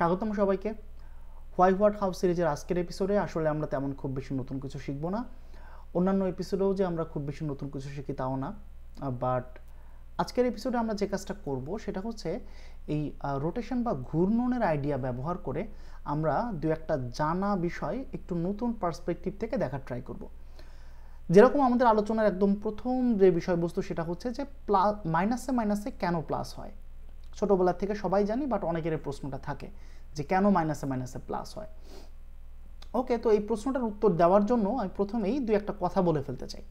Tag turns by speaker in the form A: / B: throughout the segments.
A: স্বাগতম সবাইকে why what house সিরিজের আজকের এপিসোডে আসলে আমরা তেমন খুব বেশি নতুন কিছু শিখবো না অন্যান্য এপিসোডেও যে আমরা খুব বেশি নতুন কিছু শিখি তাও না বাট আজকের এপিসোডে আমরা যে কাজটা করব সেটা হচ্ছে এই রোটেশন বা ঘূর্ণনের আইডিয়া ব্যবহার করে আমরা দু একটা জানা বিষয় একটু নতুন পার্সপেক্টিভ থেকে দেখার ট্রাই করব যেরকম আমাদের আলোচনার একদম প্রথম যে বিষয়বস্তু সেটা হচ্ছে যে প্লাস মাইনাসে মাইনাসে কেন প্লাস হয় ছোটোবেলার থেকে সবাই জানি বাট অনেকের এই প্রশ্নটা থাকে যে কেন মাইনাসে মাইনাসে প্লাস হয় ওকে তো এই প্রশ্নটার উত্তর দেওয়ার জন্য আমি প্রথমেই দুই একটা কথা বলে ফেলতে চাই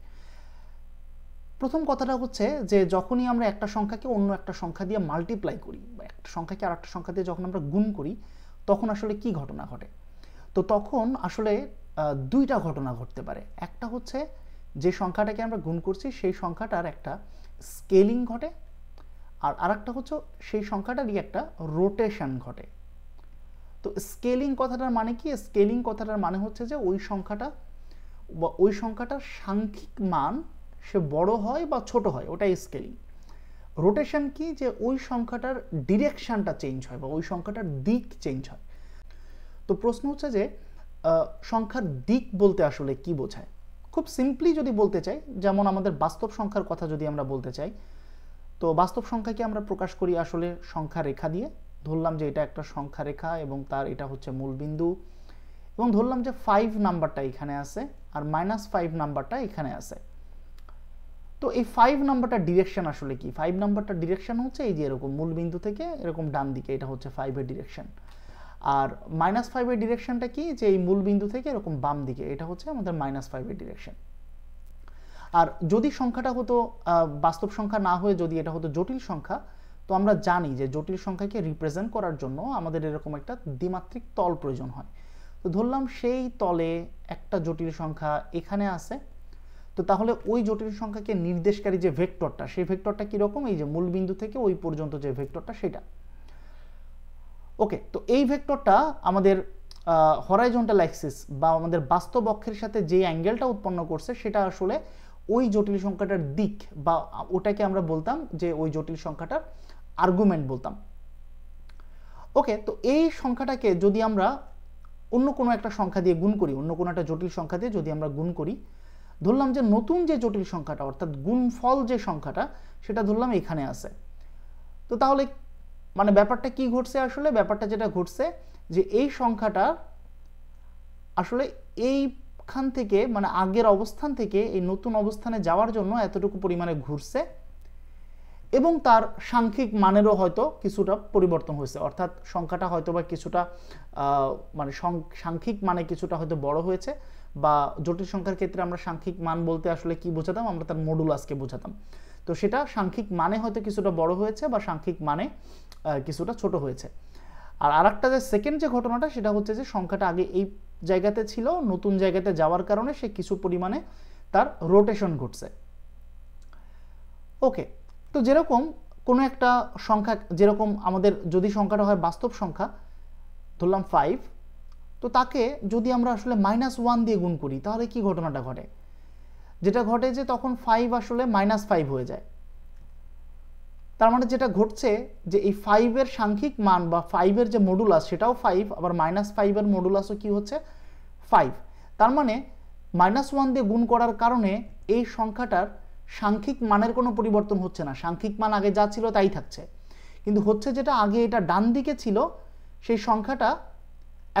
A: প্রথম কথাটা হচ্ছে যে যখনই আমরা একটা সংখ্যাকে অন্য একটা সংখ্যা দিয়ে মাল্টিপ্লাই করি বা একটা সংখ্যাকে আর একটা সংখ্যা দিয়ে যখন আমরা গুণ করি তখন আসলে কি ঘটনা ঘটে তো তখন আসলে দুইটা ঘটনা ঘটতে পারে একটা হচ্ছে যে সংখ্যাটাকে আমরা গুণ করছি সেই সংখ্যাটার একটা স্কেলিং ঘটে আর আরেকটা হচ্ছে সেই সংখ্যাটারই একটা রোটেশন ঘটে তো স্কেলিং কথাটার মানে কি স্কেলিং কথাটার মানে হচ্ছে যে ওই সংখ্যাটা বা ওই সংখ্যাটার সাংখ্যিক মান সে বড় হয় বা ছোট হয় ওটাই স্কেলিং রোটেশন কি যে ওই সংখ্যাটার ডিরেকশানটা চেঞ্জ হয় বা ওই সংখ্যাটার দিক চেঞ্জ হয় তো প্রশ্ন হচ্ছে যে সংখ্যার দিক বলতে আসলে কি বোঝায় খুব সিম্পলি যদি বলতে চাই যেমন আমাদের বাস্তব সংখ্যার কথা যদি আমরা বলতে চাই তো বাস্তব সংখ্যাকে আমরা প্রকাশ করি আসলে সংখ্যা রেখা দিয়ে ধরলাম যে এটা একটা সংখ্যা রেখা এবং তার এটা হচ্ছে মূল বিন্দু এবং ধরলাম যে ফাইভ নাম্বারটা এখানে আছে আর মাইনাস ফাইভ নাম্বারটা এখানে আছে তো এই ফাইভ নাম্বারটা ডিরেকশন আসলে কি ফাইভ নাম্বারটা ডিরেকশন হচ্ছে এই যে এরকম মূল বিন্দু থেকে এরকম ডান দিকে এটা হচ্ছে ফাইভের ডিরেকশন আর মাইনাস ফাইভের ডিরেকশনটা কি যে এই মূল বিন্দু থেকে এরকম বাম দিকে এটা হচ্ছে আমাদের মাইনাস ফাইভের ডিরেকশন আর যদি সংখ্যাটা হতো বাস্তব সংখ্যা না হয়ে যদি এটা হতো জটিল সংখ্যা তো আমরা জানি যে জটিল সংখ্যাকে রিপ্রেজেন্ট করার জন্য আমাদের এরকম একটা দ্বিমাত্রিক তল প্রয়োজন হয় তো ধরলাম সেই তলে একটা জটিল সংখ্যা এখানে আছে তো তাহলে ওই জটিল সংখ্যাকে নির্দেশকারী যে ভেক্টরটা সেই ভেক্টরটা কীরকম এই যে মূলবিন্দু থেকে ওই পর্যন্ত যে ভেক্টরটা সেটা ওকে তো এই ভেক্টরটা আমাদের হরাইজন্টাল অ্যাক্সিস বা আমাদের বাস্তব অক্ষের সাথে যে অ্যাঙ্গেলটা উৎপন্ন করছে সেটা আসলে ওই জটিল সংখ্যাটার দিক বা ওটাকে আমরা বলতাম যে ওই জটিল সংখ্যাটার আর্গুমেন্ট বলতাম ওকে তো এই সংখ্যাটাকে যদি আমরা অন্য কোনো একটা সংখ্যা দিয়ে গুণ করি অন্য কোনো একটা জটিল সংখ্যা দিয়ে যদি আমরা গুণ করি ধরলাম যে নতুন যে জটিল সংখ্যাটা অর্থাৎ গুণফল যে সংখ্যাটা সেটা ধরলাম এখানে আছে তো তাহলে মানে ব্যাপারটা কি ঘটছে আসলে ব্যাপারটা যেটা ঘটছে যে এই সংখ্যাটা আসলে এই অক্ষান থেকে মানে আগের অবস্থান থেকে এই নতুন অবস্থানে যাওয়ার জন্য এতটুকু পরিমাণে ঘুরছে এবং তার সাংখ্যিক মানেরও হয়তো কিছুটা পরিবর্তন হয়েছে অর্থাৎ সংখ্যাটা হয়তো বা কিছুটা মানে সাংখ্যিক মানে কিছুটা হয়তো বড় হয়েছে বা জটিল সংখ্যার ক্ষেত্রে আমরা সাংখ্যিক মান বলতে আসলে কি বোঝাতাম আমরা তার মডুল আজকে বোঝাতাম তো সেটা সাংখ্যিক মানে হয়তো কিছুটা বড় হয়েছে বা সাংখ্যিক মানে কিছুটা ছোট হয়েছে আর আরেকটা যে সেকেন্ড যে ঘটনাটা সেটা হচ্ছে যে সংখ্যাটা আগে এই জায়গাতে ছিল নতুন জায়গাতে যাওয়ার কারণে সে কিছু পরিমাণে তার রোটেশন ঘটছে ওকে তো যেরকম কোনো একটা সংখ্যা যেরকম আমাদের যদি সংখ্যাটা হয় বাস্তব সংখ্যা ধরলাম ফাইভ তো তাকে যদি আমরা আসলে মাইনাস ওয়ান দিয়ে গুণ করি তাহলে কি ঘটনাটা ঘটে যেটা ঘটে যে তখন ফাইভ আসলে মাইনাস ফাইভ হয়ে যায় তার মানে যেটা ঘটছে যে এই ফাইভের সাংখ্যিক মান বা ফাইভের যে মডুলাস সেটাও ফাইভ আবার মাইনাস ফাইভের মডুলাসও কি হচ্ছে ফাইভ তার মানে মাইনাস ওয়ান দিয়ে গুণ করার কারণে এই সংখ্যাটার সাংখ্যিক মানের কোনো পরিবর্তন হচ্ছে না সাংখ্যিক মান আগে যা ছিল তাই থাকছে কিন্তু হচ্ছে যেটা আগে এটা ডান দিকে ছিল সেই সংখ্যাটা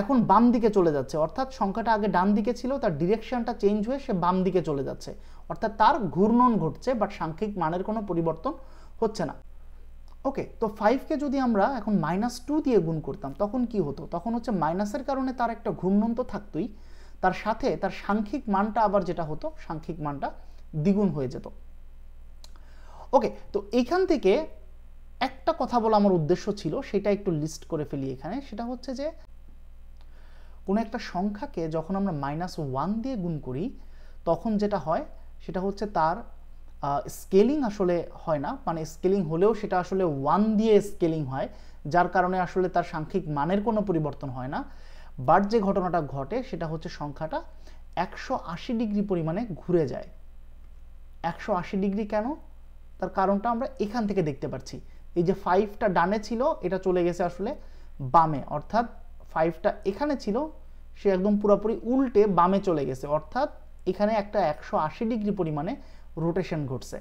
A: এখন বাম দিকে চলে যাচ্ছে অর্থাৎ সংখ্যাটা আগে ডান দিকে ছিল তার ডিরেকশনটা চেঞ্জ হয়ে সে বাম দিকে চলে যাচ্ছে অর্থাৎ তার ঘূর্ণন ঘটছে বাট সাংখ্যিক মানের কোনো পরিবর্তন হচ্ছে না ওকে তো ফাইভকে যদি আমরা এখন মাইনাস টু দিয়ে গুণ করতাম তখন কি হতো তখন হচ্ছে মাইনাসের কারণে তার একটা ঘূর্ণন থাকতোই তার সাথে তার সাংখ্যিক মানটা আবার যেটা হতো সাংখ্যিক মানটা দ্বিগুণ হয়ে যেত ওকে তো এখান থেকে একটা কথা বলা আমার উদ্দেশ্য ছিল সেটা একটু লিস্ট করে ফেলি এখানে সেটা হচ্ছে যে কোনো একটা সংখ্যাকে যখন আমরা মাইনাস ওয়ান দিয়ে গুণ করি তখন যেটা হয় সেটা হচ্ছে তার স্কেলিং আসলে হয় না মানে স্কেলিং হলেও সেটা আসলে ওয়ান দিয়ে স্কেলিং হয় যার কারণে আসলে তার সাংখ্যিক মানের কোনো পরিবর্তন হয় না বাট যে ঘটনাটা ঘটে সেটা হচ্ছে সংখ্যাটা একশো আশি ডিগ্রি পরিমাণে ঘুরে যায় একশো আশি ডিগ্রি কেন তার কারণটা আমরা এখান থেকে দেখতে পাচ্ছি এই যে ফাইভটা ডানে ছিল এটা চলে গেছে আসলে বামে অর্থাৎ ফাইভটা এখানে ছিল সে একদম পুরোপুরি উল্টে বামে চলে গেছে অর্থাৎ এখানে একটা একশো আশি ডিগ্রি পরিমাণে রোটেশন ঘটছে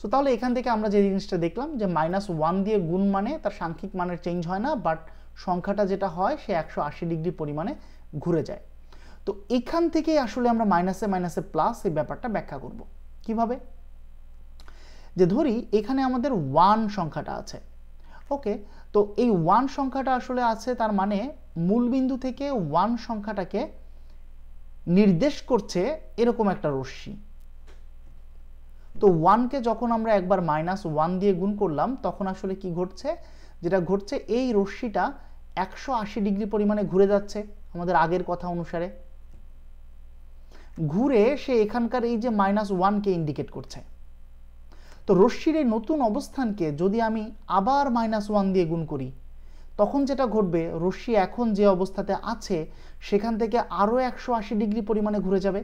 A: সো তাহলে এখান থেকে আমরা যে জিনিসটা দেখলাম যে মাইনাস ওয়ান দিয়ে গুণ মানে তার সাংখ্যিক মানের চেঞ্জ হয় না বাট সংখ্যাটা যেটা হয় সে একশো আশি ডিগ্রি পরিমাণে ঘুরে যায় তো এখান থেকে আসলে আমরা মাইনাসে মাইনাসে প্লাস এই ব্যাপারটা ব্যাখ্যা করব কিভাবে যে ধরি এখানে আমাদের ওয়ান সংখ্যাটা আছে ওকে তো এই ওয়ান সংখ্যাটা আসলে আছে তার মানে মূলবিন্দু থেকে ওয়ান সংখ্যাটাকে নির্দেশ করছে এরকম একটা রশ্মি তো ওয়ানকে যখন আমরা একবার মাইনাস ওয়ান দিয়ে গুণ করলাম তখন আসলে কি ঘটছে যেটা ঘটছে এই রশ্মিটা একশো আশি ডিগ্রি পরিমাণে ঘুরে যাচ্ছে আমাদের আগের কথা অনুসারে ঘুরে সে এখানকার এই যে মাইনাস ওয়ানকে ইন্ডিকেট করছে তো রশ্মির এই নতুন অবস্থানকে যদি আমি আবার মাইনাস ওয়ান দিয়ে গুণ করি তখন যেটা ঘটবে রশ্মি এখন যে অবস্থাতে আছে সেখান থেকে আরও একশো আশি ডিগ্রি পরিমাণে ঘুরে যাবে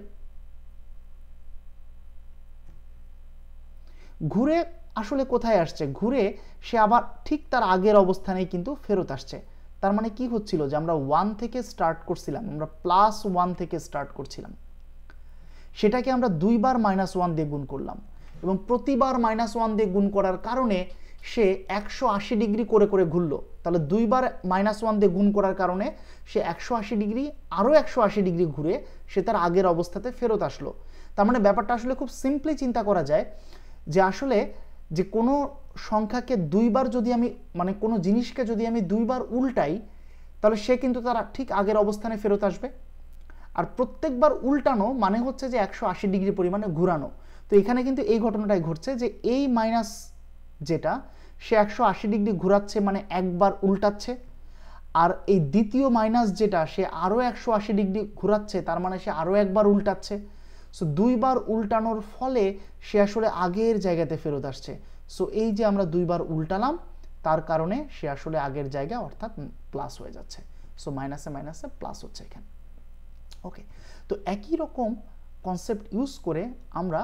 A: ঘুরে আসলে কোথায় আসছে ঘুরে সে আবার ঠিক তার আগের অবস্থানেই কিন্তু ফেরত আসছে তার মানে কি হচ্ছিল যে আমরা ওয়ান থেকে স্টার্ট করছিলাম আমরা প্লাস ওয়ান থেকে স্টার্ট করছিলাম সেটাকে আমরা দুইবার মাইনাস ওয়ান দিয়ে গুণ করলাম এবং প্রতিবার মাইনাস ওয়ান দিয়ে গুণ করার কারণে সে একশো আশি ডিগ্রি করে করে ঘুরলো তাহলে দুইবার মাইনাস ওয়ান দিয়ে গুণ করার কারণে সে একশো আশি ডিগ্রি আরও একশো আশি ডিগ্রি ঘুরে সে তার আগের অবস্থাতে ফেরত আসলো তার মানে ব্যাপারটা আসলে খুব সিম্পলি চিন্তা করা যায় যে আসলে যে কোনো সংখ্যাকে দুইবার যদি আমি মানে কোনো জিনিসকে যদি আমি দুইবার উল্টাই তাহলে সে কিন্তু তারা ঠিক আগের অবস্থানে ফেরত আসবে আর প্রত্যেকবার উল্টানো মানে হচ্ছে যে একশো আশি ডিগ্রি পরিমাণে ঘুরানো তো এখানে কিন্তু এই ঘটনাটাই ঘটছে যে এই মাইনাস যেটা সে একশো আশি ডিগ্রি ঘুরাচ্ছে মানে একবার উল্টাচ্ছে আর এই দ্বিতীয় মাইনাস যেটা সে আরও একশো আশি ডিগ্রি ঘুরাচ্ছে তার মানে সে আরও একবার উল্টাচ্ছে সো দুইবার উল্টানোর ফলে সে আসলে আগের জায়গাতে ফেরত আসছে সো এই যে আমরা দুইবার উল্টালাম তার কারণে সে আসলে আগের জায়গা অর্থাৎ প্লাস হয়ে যাচ্ছে সো মাইনাসে মাইনাসে প্লাস হচ্ছে এখানে ওকে তো একই রকম কনসেপ্ট ইউজ করে আমরা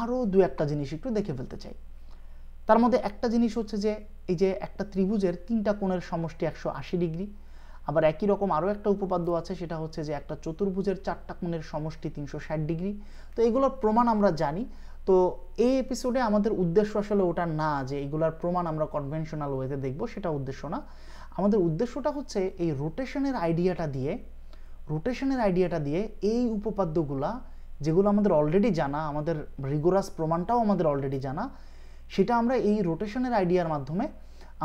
A: আরও দু একটা জিনিস একটু দেখে ফেলতে চাই তার মধ্যে একটা জিনিস হচ্ছে যে এই যে একটা ত্রিভুজের তিনটা কোণের সমষ্টি একশো আশি ডিগ্রি আবার একই রকম আরও একটা উপপাদ্য আছে সেটা হচ্ছে যে একটা চতুর্ভুজের চারটা কোণের সমষ্টি তিনশো ষাট ডিগ্রি তো এগুলোর প্রমাণ আমরা জানি তো এই এপিসোডে আমাদের উদ্দেশ্য আসলে ওটা না যে এগুলার প্রমাণ আমরা কনভেনশনাল ওয়েতে দেখব সেটা উদ্দেশ্য না আমাদের উদ্দেশ্যটা হচ্ছে এই রোটেশনের আইডিয়াটা দিয়ে রোটেশনের আইডিয়াটা দিয়ে এই উপপাদ্যগুলা যেগুলো আমাদের অলরেডি জানা আমাদের রিগোরাস প্রমাণটাও আমাদের অলরেডি জানা সেটা আমরা এই রোটেশনের আইডিয়ার মাধ্যমে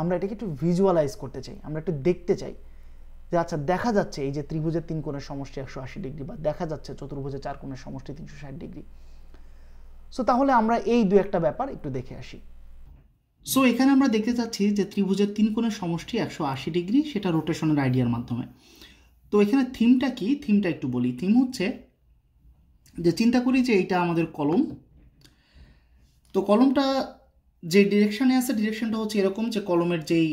A: আমরা এটাকে একটু ভিজুয়ালাইজ করতে চাই আমরা একটু দেখতে চাই যে আচ্ছা দেখা যাচ্ছে এই যে ত্রিভুজের তিন কোণের সমষ্টি একশো আশি ডিগ্রি বা দেখা যাচ্ছে চতুর্ভুজের চার কোণের সমষ্টি তিনশো ষাট ডিগ্রি সো তাহলে আমরা এই দু একটা ব্যাপার একটু দেখে আসি সো এখানে আমরা দেখতে চাচ্ছি যে ত্রিভুজের তিন কোণের সমষ্টি একশো আশি ডিগ্রি সেটা রোটেশনের আইডিয়ার মাধ্যমে তো এখানে থিমটা কি থিমটা একটু বলি থিম হচ্ছে যে চিন্তা করি যে এইটা আমাদের কলম তো কলমটা যে ডিরেকশানে আছে ডিরেকশনটা হচ্ছে এরকম যে কলমের যেই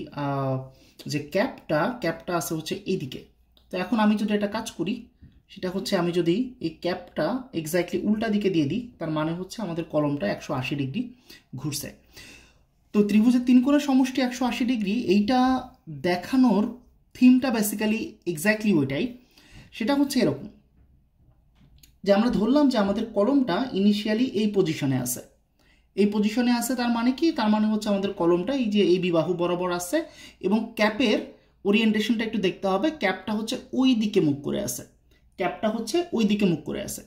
A: যে ক্যাপটা ক্যাপটা আছে হচ্ছে এইদিকে তো এখন আমি যদি এটা কাজ করি সেটা হচ্ছে আমি যদি এই ক্যাপটা এক্স্যাক্টলি উল্টা দিকে দিয়ে দিই তার মানে হচ্ছে আমাদের কলমটা একশো আশি ডিগ্রি ঘুরছে তো ত্রিভুজের তিন কোণের সমষ্টি একশো আশি ডিগ্রি এইটা দেখানোর থিমটা বেসিক্যালি এক্স্যাক্টলি ওইটাই সেটা হচ্ছে এরকম যে আমরা ধরলাম যে আমাদের কলমটা ইনিশিয়ালি এই পজিশনে আছে এই পজিশনে আছে তার মানে কি তার মানে হচ্ছে আমাদের কলমটা এই যে এই বিবাহু বরাবর আছে এবং ক্যাপের ওরিয়েন্টেশনটা একটু দেখতে হবে ক্যাপটা হচ্ছে ওই দিকে মুখ করে আছে ক্যাপটা হচ্ছে ওই দিকে মুখ করে আছে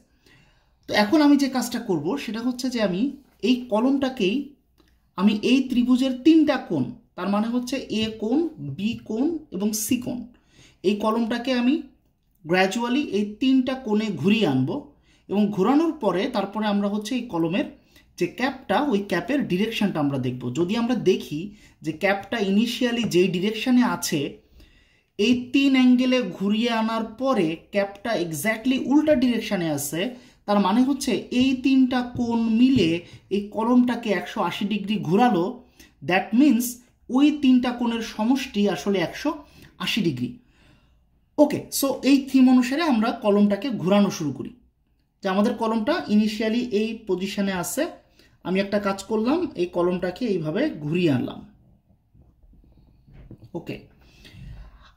A: তো এখন আমি যে কাজটা করব সেটা হচ্ছে যে আমি এই কলমটাকেই আমি এই ত্রিভুজের তিনটা কোণ তার মানে হচ্ছে এ কোণ বি কোণ এবং সি কোণ এই কলমটাকে আমি গ্র্যাজুয়ালি এই তিনটা কোণে ঘুরিয়ে আনব এবং ঘোরানোর পরে তারপরে আমরা হচ্ছে এই কলমের যে ক্যাপটা ওই ক্যাপের ডিরেকশানটা আমরা দেখব যদি আমরা দেখি যে ক্যাপটা ইনিশিয়ালি যেই ডিরেকশানে আছে এই তিন অ্যাঙ্গেলে ঘুরিয়ে আনার পরে ক্যাপটা এক্স্যাক্টলি উল্টা ডিরেকশানে আছে তার মানে হচ্ছে এই তিনটা কোণ মিলে এই কলমটাকে একশো আশি ডিগ্রি ঘুরালো দ্যাট মিন্স ওই তিনটা কোণের সমষ্টি আসলে একশো আশি ডিগ্রি ওকে সো এই থিম অনুসারে আমরা কলমটাকে ঘুরানো শুরু করি যে আমাদের কলমটা ইনিশিয়ালি এই পজিশনে আছে আমি একটা কাজ করলাম এই কলমটাকে এইভাবে ঘুরিয়ে আনলাম ওকে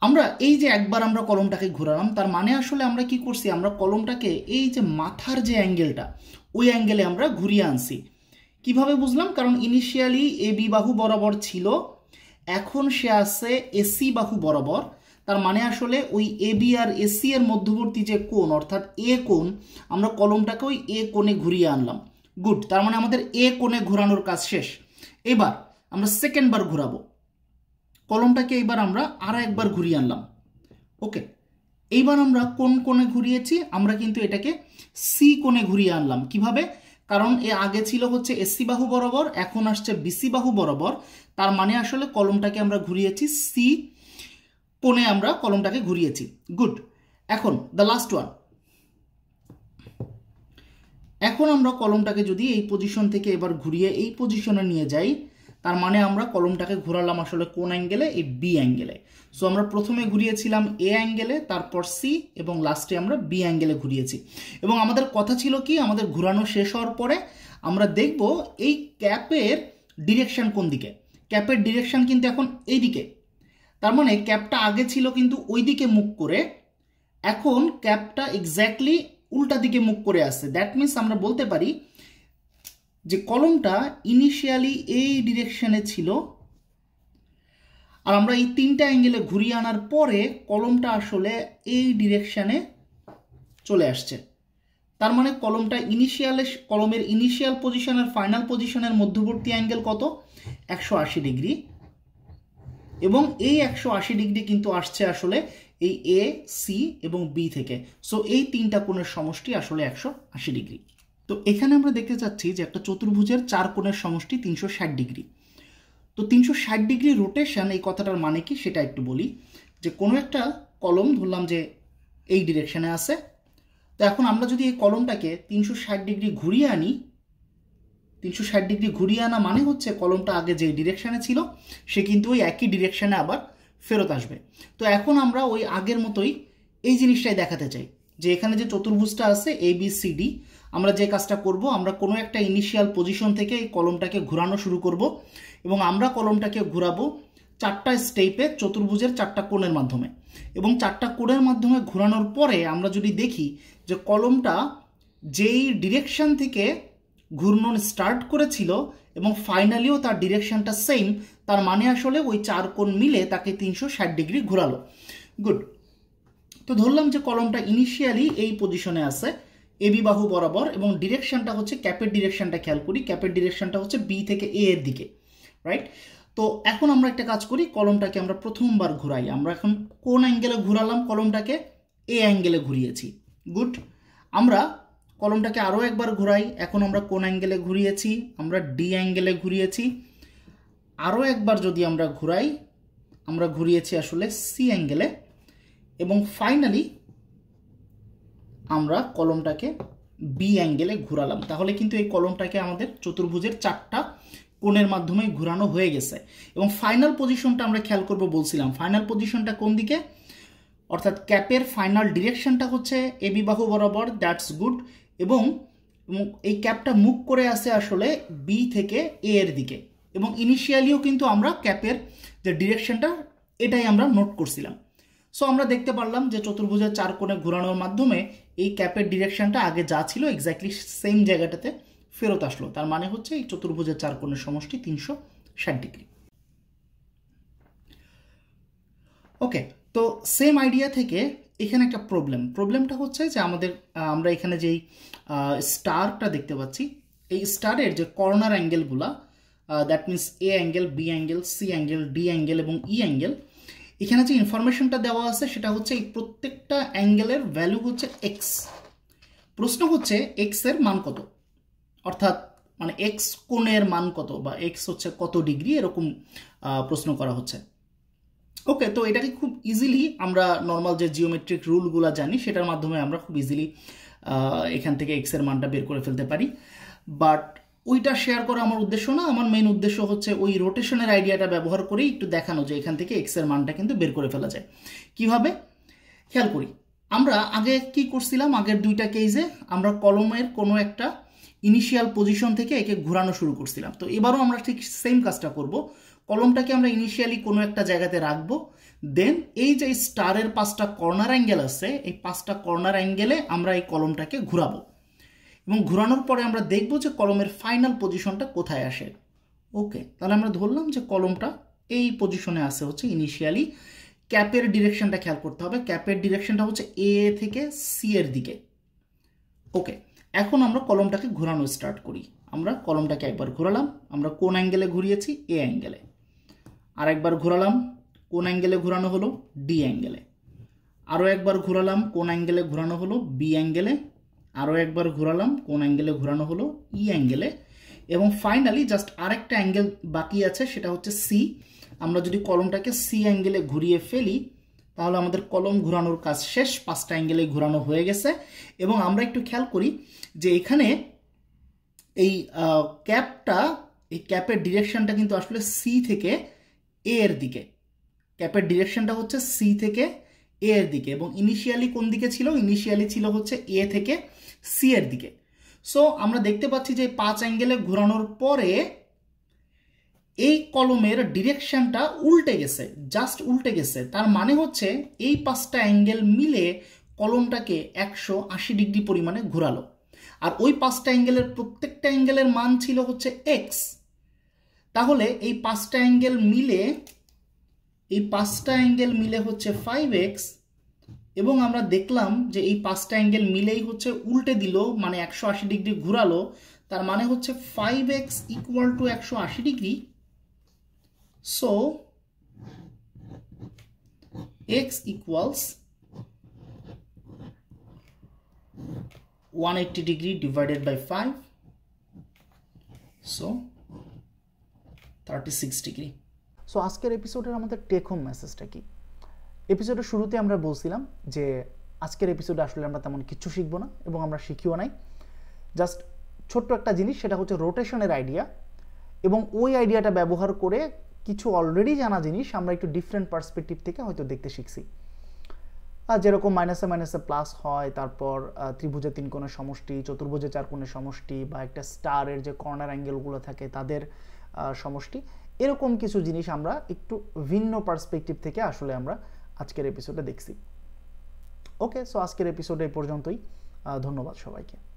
A: আমরা এই যে একবার আমরা কলমটাকে ঘোরালাম তার মানে আসলে আমরা কি করছি আমরা কলমটাকে এই যে মাথার যে অ্যাঙ্গেলটা ওই অ্যাঙ্গেলে আমরা ঘুরিয়ে আনছি কিভাবে বুঝলাম কারণ ইনিশিয়ালি এ বি বাহু বরাবর ছিল এখন সে আছে এসি বাহু বরাবর তার মানে আসলে ওই এ বি আর এসি এর মধ্যবর্তী যে কোণ অর্থাৎ এ কোণ আমরা কলমটাকে ওই এ কোণে ঘুরিয়ে আনলাম গুড তার মানে আমাদের এ কোণে ঘোরানোর কাজ শেষ এবার আমরা সেকেন্ডবার ঘুরাবো কলমটাকে এবার আমরা আর একবার ঘুরিয়ে আনলাম ওকে এইবার আমরা কোন কোণে ঘুরিয়েছি আমরা কিন্তু এটাকে সি কোণে ঘুরিয়ে আনলাম কিভাবে কারণ এ আগে ছিল হচ্ছে এসি বাহু বরাবর এখন আসছে বিসি বাহু বরাবর তার মানে আসলে কলমটাকে আমরা ঘুরিয়েছি সি কোণে আমরা কলমটাকে ঘুরিয়েছি গুড এখন দ্য লাস্ট ওয়ান এখন আমরা কলমটাকে যদি এই পজিশন থেকে এবার ঘুরিয়ে এই পজিশনে নিয়ে যাই তার মানে আমরা কলমটাকে ঘোরালাম আসলে কোন অ্যাঙ্গেলে এই বি অ্যাঙ্গেলে সো আমরা প্রথমে ঘুরিয়েছিলাম এ অ্যাঙ্গেলে তারপর সি এবং লাস্টে আমরা বি অ্যাঙ্গেলে ঘুরিয়েছি এবং আমাদের কথা ছিল কি আমাদের ঘোরানো শেষ হওয়ার পরে আমরা দেখব এই ক্যাপের ডিরেকশান কোন দিকে ক্যাপের ডিরেকশান কিন্তু এখন এই দিকে তার মানে ক্যাপটা আগে ছিল কিন্তু ওই দিকে মুখ করে এখন ক্যাপটা এক্স্যাক্টলি উল্টা দিকে মুখ করে আসছে দ্যাট মিন্স আমরা বলতে পারি যে কলমটা ইনিশিয়ালি এই ডিরেকশনে ছিল আর আমরা এই তিনটা অ্যাঙ্গেলে ঘুরিয়ে আনার পরে কলমটা আসলে এই ডিরেকশানে চলে আসছে তার মানে কলমটা ইনিশিয়ালে কলমের ইনিশিয়াল পজিশন আর ফাইনাল পজিশনের মধ্যবর্তী অ্যাঙ্গেল কত একশো ডিগ্রি এবং এই একশো ডিগ্রি কিন্তু আসছে আসলে এই এ সি এবং বি থেকে সো এই তিনটা কোণের সমষ্টি আসলে একশো আশি ডিগ্রি তো এখানে আমরা দেখতে চাচ্ছি যে একটা চতুর্ভুজের চার কোণের সমষ্টি তিনশো ষাট ডিগ্রি তো তিনশো ষাট ডিগ্রি রোটেশন এই কথাটার মানে কি সেটা একটু বলি যে কোনো একটা কলম ধরলাম যে এই ডিরেকশানে আছে তো এখন আমরা যদি এই কলমটাকে তিনশো ষাট ডিগ্রি ঘুরিয়ে আনি তিনশো ষাট ডিগ্রি ঘুরিয়ে আনা মানে হচ্ছে কলমটা আগে যে ডিরেকশানে ছিল সে কিন্তু ওই একই ডিরেকশানে আবার ফেরত আসবে তো এখন আমরা ওই আগের মতোই এই জিনিসটাই দেখাতে চাই যে এখানে যে চতুর্ভুজটা আছে এ বি সি ডি আমরা যে কাজটা করব আমরা কোনো একটা ইনিশিয়াল পজিশন থেকে এই কলমটাকে ঘোরানো শুরু করব এবং আমরা কলমটাকে ঘুরাবো চারটা স্টেপে চতুর্ভুজের চারটা কোণের মাধ্যমে এবং চারটা কোণের মাধ্যমে ঘোরানোর পরে আমরা যদি দেখি যে কলমটা যেই ডিরেকশান থেকে ঘূর্ণন স্টার্ট করেছিল এবং ফাইনালিও তার ডিরেকশনটা সেম তার মানে আসলে ওই চার কোণ মিলে তাকে তিনশো ষাট ডিগ্রি ঘোরালো গুড তো ধরলাম যে কলমটা ইনিশিয়ালি এই পজিশনে আছে বি বাহু বরাবর এবং ডিরেকশনটা হচ্ছে ক্যাপের ডিরেকশনটা খেয়াল করি ক্যাপের ডিরেকশনটা হচ্ছে বি থেকে এ এর দিকে রাইট তো এখন আমরা একটা কাজ করি কলমটাকে আমরা প্রথমবার ঘুরাই আমরা এখন কোন অ্যাঙ্গেলে ঘুরালাম কলমটাকে এ অ্যাঙ্গেলে ঘুরিয়েছি গুড আমরা কলমটাকে আরও একবার ঘুরাই এখন আমরা কোন অ্যাঙ্গেলে ঘুরিয়েছি আমরা ডি অ্যাঙ্গেলে ঘুরিয়েছি আরও একবার যদি আমরা ঘুরাই আমরা ঘুরিয়েছি আসলে সি অ্যাঙ্গেলে এবং ফাইনালি আমরা কলমটাকে বি অ্যাঙ্গেলে ঘুরালাম তাহলে কিন্তু এই কলমটাকে আমাদের চতুর্ভুজের চারটা কোণের মাধ্যমে ঘুরানো হয়ে গেছে এবং ফাইনাল পজিশনটা আমরা খেয়াল করব বলছিলাম ফাইনাল পজিশনটা কোন দিকে অর্থাৎ ক্যাপের ফাইনাল ডিরেকশনটা হচ্ছে এ বিবাহ বরাবর দ্যাটস গুড এবং এই ক্যাপটা মুখ করে আসে আসলে বি থেকে এ এর দিকে এবং ইনিশিয়ালিও কিন্তু আমরা ক্যাপের যে ডিরেকশনটা এটাই আমরা নোট করছিলাম সো আমরা দেখতে পারলাম যে চতুর্ভুজের চার কোণে ঘোরানোর মাধ্যমে এই ক্যাপের ডিরেকশনটা আগে যা ছিল এক্স্যাক্টলি সেম জায়গাটাতে ফেরত আসলো তার মানে হচ্ছে এই চতুর্ভুজের চার কোণের সমষ্টি তিনশো ষাট ডিগ্রি ওকে তো সেম আইডিয়া থেকে এখানে একটা প্রবলেম প্রবলেমটা হচ্ছে যে আমাদের আমরা এখানে যেই স্টারটা দেখতে পাচ্ছি এই স্টারের যে কর্নার অ্যাঙ্গেলগুলা that means A angle B angle C angle D angle এবং ই e অ্যাঙ্গেল এখানে যে ইনফরমেশনটা দেওয়া আছে সেটা হচ্ছে এই প্রত্যেকটা অ্যাঙ্গেলের ভ্যালু হচ্ছে এক্স প্রশ্ন হচ্ছে এক্স এর মান কত অর্থাৎ মানে এক্স কোণের মান কত বা এক্স হচ্ছে কত ডিগ্রি এরকম প্রশ্ন করা হচ্ছে ওকে তো এটাকে খুব ইজিলি আমরা নর্মাল যে জিওমেট্রিক রুলগুলো জানি সেটার মাধ্যমে আমরা খুব ইজিলি এখান থেকে এক্সের মানটা বের করে ফেলতে পারি বাট ওইটা শেয়ার করা আমার উদ্দেশ্য না আমার মেইন উদ্দেশ্য হচ্ছে ওই রোটেশনের আইডিয়াটা ব্যবহার করে একটু দেখানো যে এখান থেকে এক্সের মানটা কিন্তু বের করে ফেলা যায় কিভাবে খেয়াল করি আমরা আগে কি করছিলাম আগের দুইটা কেজে আমরা কলমের কোনো একটা ইনিশিয়াল পজিশন থেকে একে ঘোরানো শুরু করছিলাম তো এবারও আমরা ঠিক সেম কাজটা করব কলমটাকে আমরা ইনিশিয়ালি কোনো একটা জায়গাতে রাখবো দেন এই যে স্টারের পাঁচটা কর্নার অ্যাঙ্গেল আছে এই পাঁচটা কর্নার অ্যাঙ্গেলে আমরা এই কলমটাকে ঘুরাবো এবং ঘুরানোর পরে আমরা দেখব যে কলমের ফাইনাল পজিশনটা কোথায় আসে ওকে তাহলে আমরা ধরলাম যে কলমটা এই পজিশনে আসে হচ্ছে ইনিশিয়ালি ক্যাপের ডিরেকশনটা খেয়াল করতে হবে ক্যাপের ডিরেকশনটা হচ্ছে এ থেকে সি এর দিকে ওকে এখন আমরা কলমটাকে ঘোরানো স্টার্ট করি আমরা কলমটাকে একবার ঘোরালাম আমরা কোন অ্যাঙ্গেলে ঘুরিয়েছি এ অ্যাঙ্গেলে আর একবার ঘোরালাম কোন অ্যাঙ্গেলে ঘোরানো হলো ডি অ্যাঙ্গেলে আরও একবার ঘোরালাম কোন অ্যাঙ্গেলে ঘোরানো হলো বি অ্যাঙ্গেলে আরও একবার ঘোরালাম কোন অ্যাঙ্গেলে ঘোরানো হলো ই অ্যাঙ্গেলে এবং ফাইনালি জাস্ট আরেকটা অ্যাঙ্গেল বাকি আছে সেটা হচ্ছে সি আমরা যদি কলমটাকে সি অ্যাঙ্গেলে ঘুরিয়ে ফেলি তাহলে আমাদের কলম ঘোরানোর কাজ শেষ পাঁচটা অ্যাঙ্গেলে ঘোরানো হয়ে গেছে এবং আমরা একটু খেয়াল করি যে এখানে এই ক্যাপটা এই ক্যাপের ডিরেকশনটা কিন্তু আসলে সি থেকে এ এর দিকে ক্যাপের ডিরেকশনটা হচ্ছে সি থেকে এ এর দিকে এবং ইনিশিয়ালি কোন দিকে ছিল ইনিশিয়ালি ছিল হচ্ছে এ থেকে সি এর দিকে সো আমরা দেখতে পাচ্ছি যে পাঁচ অ্যাঙ্গেলে ঘোরানোর পরে এই কলমের ডিরেকশনটা উল্টে গেছে জাস্ট উল্টে গেছে তার মানে হচ্ছে এই পাঁচটা অ্যাঙ্গেল মিলে কলমটাকে একশো আশি ডিগ্রি পরিমাণে ঘুরালো আর ওই পাঁচটা অ্যাঙ্গেলের প্রত্যেকটা অ্যাঙ্গেলের মান ছিল হচ্ছে এক্স তাহলে এই পাঁচটা অ্যাঙ্গেল মিলে এই পাঁচটা অ্যাঙ্গেল মিলে হচ্ছে ফাইভ এক্স এবং আমরা দেখলাম যে এই পাঁচটা অ্যাঙ্গেল মিলেই হচ্ছে উল্টে দিল মানে একশো আশি ডিগ্রি ঘুরালো তার মানে হচ্ছে ফাইভ এক্স ইকুয়াল টু একশো আশি degree So, x equals 180 degree divided by 5. So, 36 degree. So আজকের এপিসোডের আমাদের টেক হোম মেসেজটা কি এপিসোডের শুরুতে আমরা বলছিলাম যে আজকের এপিসোডে আসলে আমরা তেমন কিছু শিখব না এবং আমরা শিখিও নাই জাস্ট ছোট্ট একটা জিনিস সেটা হচ্ছে রোটেশনের আইডিয়া এবং ওই আইডিয়াটা ব্যবহার করে কিছু অলরেডি জানা জিনিস আমরা একটু ডিফারেন্ট পার্সপেক্টিভ থেকে হয়তো দেখতে শিখছি যেরকম মাইনাসে মাইনাসে প্লাস হয় তারপর ত্রিভুজে তিন কোণের সমষ্টি চতুর্ভুজে চার কোণের সমষ্টি বা একটা স্টারের যে কর্নার অ্যাঙ্গেলগুলো থাকে তাদের সমষ্টি এরকম কিছু জিনিস আমরা একটু ভিন্ন পার্সপেক্টিভ থেকে আসলে আমরা আজকের এপিসোডে দেখছি ওকে সো আজকের এপিসোডে এই পর্যন্তই ধন্যবাদ সবাইকে